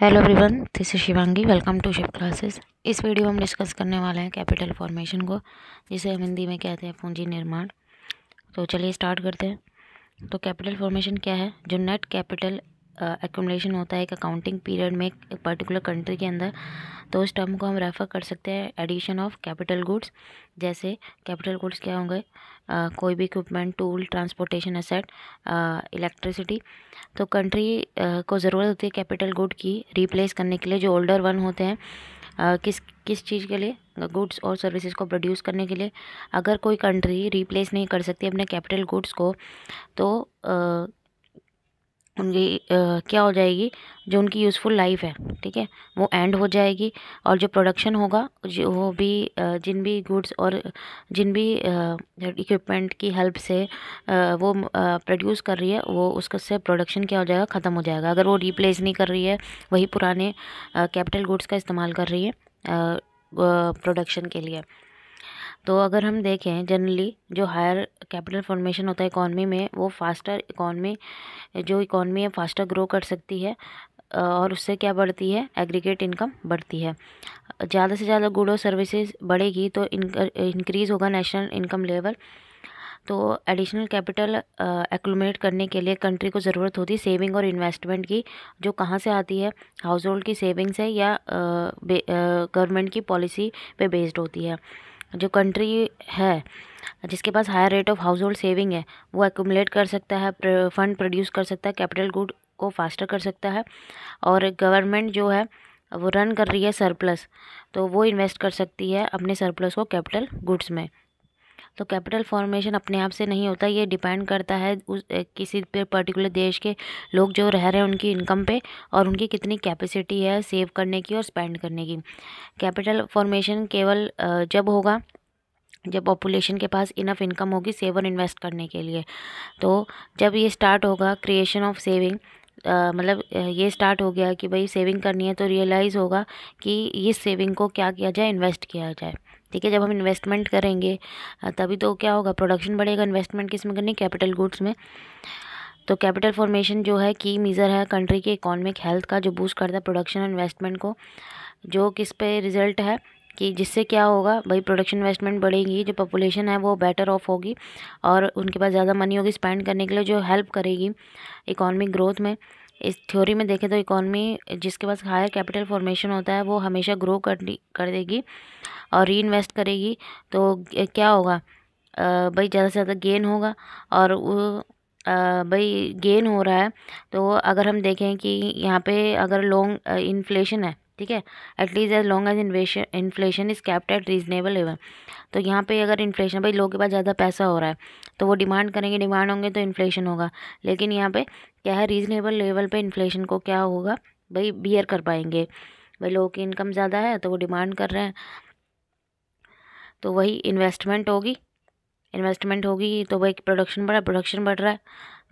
hello everyone this is Shivangi welcome to Shiv classes इस वीडियो में हम डिस्कस करने वाले हैं कैपिटल फॉर्मेशन को जिसे हम हिंदी में कहते हैं पूंजी निर्माण तो चलिए स्टार्ट करते हैं तो कैपिटल फॉर्मेशन क्या है जो नेट कैपिटल एकोमलेशन होता है एक अकाउंटिंग पीरियड में एक पर्टिकुलर कंट्री के अंदर तो उस टर्म को हम रेफ़र कर सकते हैं एडिशन ऑफ कैपिटल गुड्स जैसे कैपिटल गुड्स क्या होंगे कोई भी equipment tool transportation asset electricity तो कंट्री को ज़रूरत होती है कैपिटल गुड की रिप्लेस करने के लिए जो ओल्डर वन होते हैं आ, किस किस चीज़ के लिए गुड्स और सर्विसेज को प्रोड्यूस करने के लिए अगर कोई कंट्री रिप्लेस नहीं कर सकती अपने कैपिटल गुड्स को तो उनकी क्या हो जाएगी जो उनकी यूज़फुल लाइफ है ठीक है वो एंड हो जाएगी और जो प्रोडक्शन होगा जो वो भी जिन भी गुड्स और जिन भी इक्विपमेंट की हेल्प से वो प्रोड्यूस कर रही है वो उसका से प्रोडक्शन क्या हो जाएगा ख़त्म हो जाएगा अगर वो रिप्लेस नहीं कर रही है वही पुराने कैपिटल गुड्स का इस्तेमाल कर रही है प्रोडक्शन के लिए तो अगर हम देखें जनरली जो हायर कैपिटल फॉर्मेशन होता है इकॉनमी में वो फास्टर इकॉनमी जो इकॉनमी है फास्टर ग्रो कर सकती है और उससे क्या बढ़ती है एग्रीगेट इनकम बढ़ती है ज़्यादा से ज़्यादा गुड और सर्विसेज बढ़ेगी तो इंक्रीज़ होगा नेशनल इनकम लेवल तो एडिशनल कैपिटल एक्मेट करने के लिए कंट्री को ज़रूरत होती है सेविंग और इन्वेस्टमेंट की जो कहाँ से आती है हाउस होल्ड की सेविंग्स है या गवर्नमेंट की पॉलिसी पे बेस्ड होती है जो कंट्री है जिसके पास higher rate of household saving है वो एकूमलेट कर सकता है फंड प्रोड्यूस कर सकता है कैपिटल गुड को फास्टर कर सकता है और गवर्नमेंट जो है वो रन कर रही है सरप्लस तो वो इन्वेस्ट कर सकती है अपने सरप्लस को कैपिटल गुड्स में तो कैपिटल फॉर्मेशन अपने आप से नहीं होता ये डिपेंड करता है उस किसी पे पर्टिकुलर देश के लोग जो रह रहे हैं उनकी इनकम पे और उनकी कितनी कैपेसिटी है सेव करने की और स्पेंड करने की कैपिटल फॉर्मेशन केवल जब होगा जब पॉपुलेशन के पास इनफ इनकम होगी सेव और इन्वेस्ट करने के लिए तो जब ये स्टार्ट होगा क्रिएशन ऑफ सेविंग Uh, मतलब ये स्टार्ट हो गया कि भाई सेविंग करनी है तो रियलाइज़ होगा कि इस सेविंग को क्या किया जाए इन्वेस्ट किया जाए ठीक है जब हम इन्वेस्टमेंट करेंगे तभी तो क्या होगा प्रोडक्शन बढ़ेगा इन्वेस्टमेंट किस में करनी कैपिटल गुड्स में तो कैपिटल फॉर्मेशन जो है की मीज़र है कंट्री की इकोनॉमिक हेल्थ का जो बूस्ट करता है प्रोडक्शन इन्वेस्टमेंट को जो किस पे रिजल्ट है कि जिससे क्या होगा भाई प्रोडक्शन इन्वेस्टमेंट बढ़ेगी जो पॉपुलेशन है वो बेटर ऑफ होगी और उनके पास ज़्यादा मनी होगी स्पेंड करने के लिए जो हेल्प करेगी इकोनॉमिक ग्रोथ में इस थ्योरी में देखें तो इकॉनमी जिसके पास हायर कैपिटल फॉर्मेशन होता है वो हमेशा ग्रो कर कर देगी और री इन्वेस्ट करेगी तो क्या होगा भाई ज़्यादा से ज़्यादा गेन होगा और भाई गेन हो रहा है तो अगर हम देखें कि यहाँ पे अगर लॉन्ग इन्फ्लेशन है ठीक है at least as long as inflation inflation is kept at reasonable level तो यहाँ पे अगर इन्फ्लेशन भाई लोगों के पास ज़्यादा पैसा हो रहा है तो वो डिमांड करेंगे डिमांड होंगे तो इन्फ्लेशन होगा लेकिन यहाँ पे क्या है रीज़नेबल लेवल पे इन्फ्लेशन को क्या होगा भाई बियर कर पाएंगे भाई लोगों की इनकम ज़्यादा है तो वो डिमांड कर रहे हैं तो वही इन्वेस्टमेंट होगी इन्वेस्टमेंट होगी तो भाई प्रोडक्शन बढ़ा प्रोडक्शन बढ़ रहा है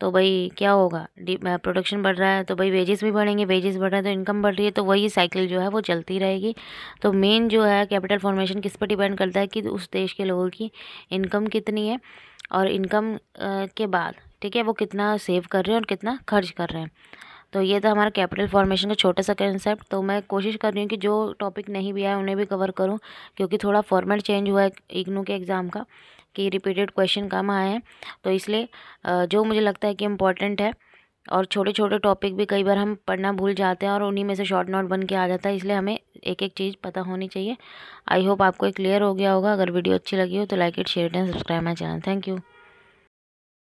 तो भाई क्या होगा प्रोडक्शन बढ़ रहा है तो भाई वेजेस भी बढ़ेंगे वेजेस बढ़ रहे हैं तो इनकम बढ़ रही है तो वही साइकिल जो है वो चलती रहेगी तो मेन जो है कैपिटल फॉर्मेशन किस पर डिपेंड करता है कि उस देश के लोगों की इनकम कितनी है और इनकम के बाद ठीक है वो कितना सेव कर रहे हैं और कितना खर्च कर रहे हैं तो ये था हमारा कैपिटल फॉर्मेशन का छोटा सा कंसेप्ट तो मैं कोशिश कर रही हूँ कि जो टॉपिक नहीं भी आए उन्हें भी कवर करूँ क्योंकि थोड़ा फॉर्मेट चेंज हुआ है इग्नू के एग्ज़ाम का कि रिपीटेड क्वेश्चन कम आए हैं तो इसलिए जो मुझे लगता है कि इम्पॉर्टेंट है और छोटे छोटे टॉपिक भी कई बार हम पढ़ना भूल जाते हैं और उन्हीं में से शॉर्ट नोट बन के आ जाता है इसलिए हमें एक एक चीज़ पता होनी चाहिए आई होप आपको क्लियर हो गया होगा अगर वीडियो अच्छी लगी हो तो like it share and subscribe my channel thank you